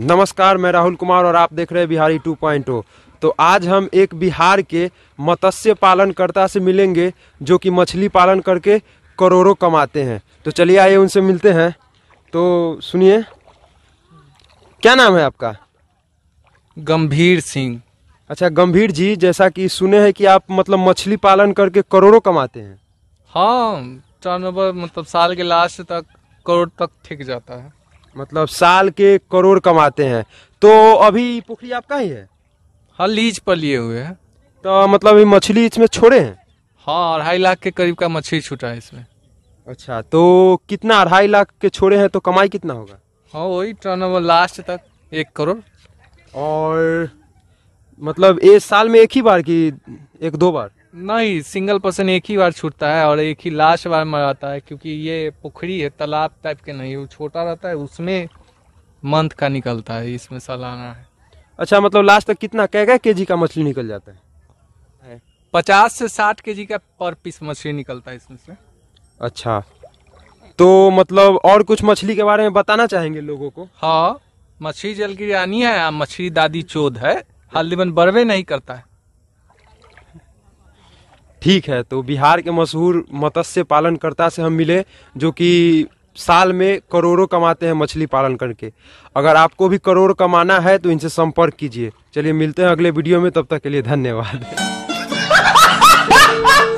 नमस्कार मैं राहुल कुमार और आप देख रहे हैं बिहारी 2.0 तो आज हम एक बिहार के मत्स्य पालनकर्ता से मिलेंगे जो कि मछली पालन करके करोड़ों कमाते हैं तो चलिए आइए उनसे मिलते हैं तो सुनिए क्या नाम है आपका गंभीर सिंह अच्छा गंभीर जी जैसा कि सुने हैं कि आप मतलब मछली पालन करके करोड़ों कमाते हैं हाँ टर्न मतलब साल के लास्ट तक करोड़ तक ठीक जाता है मतलब साल के करोड़ कमाते हैं तो अभी पोखरी आपका ही है हाँ लीज पर लिए हुए हैं तो मतलब अभी मछली इसमें छोड़े हैं हाँ अढ़ाई लाख के करीब का मछली छूटा है इसमें अच्छा तो कितना अढ़ाई लाख के छोड़े हैं तो कमाई कितना होगा हाँ वही टर्न ओवर लास्ट तक एक करोड़ और मतलब एक साल में एक ही बार की एक दो बार नहीं सिंगल पर्सन एक ही बार छूटता है और एक ही लास्ट बार मराता है क्योंकि ये पोखरी है तालाब टाइप के नहीं वो छोटा रहता है उसमें मंथ का निकलता है इसमें सालाना है अच्छा मतलब लास्ट तक कितना कह गया के जी का मछली निकल जाता है पचास से साठ के जी का पर पीस मछली निकलता है इसमें से अच्छा तो मतलब और कुछ मछली के बारे में बताना चाहेंगे लोगों को हाँ मछली जल की रानी है मछली दादी चोद है हल्दीबन बरवे नहीं करता है ठीक है तो बिहार के मशहूर मत्स्य पालनकर्ता से हम मिले जो कि साल में करोड़ों कमाते हैं मछली पालन करके अगर आपको भी करोड़ कमाना है तो इनसे संपर्क कीजिए चलिए मिलते हैं अगले वीडियो में तब तक के लिए धन्यवाद